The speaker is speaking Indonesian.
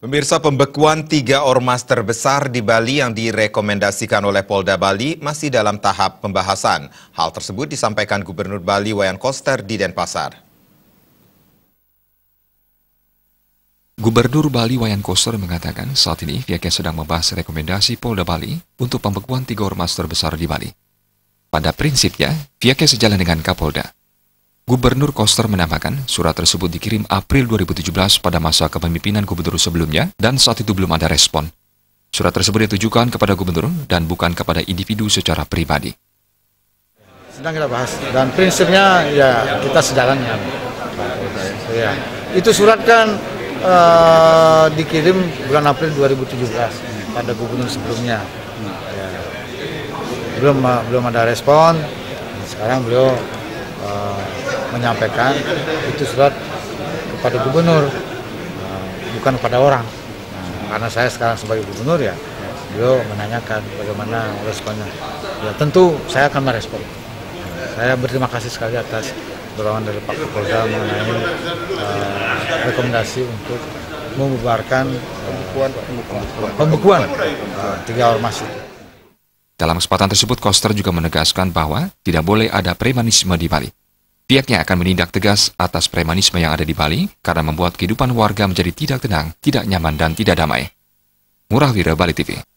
Pemirsa pembekuan tiga ormas terbesar di Bali yang direkomendasikan oleh Polda Bali masih dalam tahap pembahasan. Hal tersebut disampaikan Gubernur Bali Wayan Koster di Denpasar. Gubernur Bali Wayan Koster mengatakan saat ini pihaknya sedang membahas rekomendasi Polda Bali untuk pembekuan tiga ormas terbesar di Bali. Pada prinsipnya, pihaknya sejalan dengan Kapolda Gubernur Koster menambahkan, surat tersebut dikirim April 2017 pada masa kepemimpinan gubernur sebelumnya dan saat itu belum ada respon. Surat tersebut ditujukan kepada gubernur dan bukan kepada individu secara pribadi. Sedang kita bahas dan prinsipnya ya kita sedangkan. Ya. Itu surat kan uh, dikirim bulan April 2017 pada gubernur sebelumnya. Ya. Belum belum ada respon. Sekarang beliau uh, menyampaikan itu surat kepada gubernur nah, bukan kepada orang nah, karena saya sekarang sebagai gubernur ya beliau menanyakan bagaimana responnya ya tentu saya akan merespon saya berterima kasih sekali atas dorongan dari Pak Kapolda mengenai uh, rekomendasi untuk membubarkan pembekuan uh, eh, pembekuan uh, eh, tiga ormas itu. Dalam kesempatan tersebut, Koster juga menegaskan bahwa tidak boleh ada premanisme di Bali. Pihaknya akan menindak tegas atas premanisme yang ada di Bali karena membuat kehidupan warga menjadi tidak tenang, tidak nyaman, dan tidak damai. Murah Wira Bali TV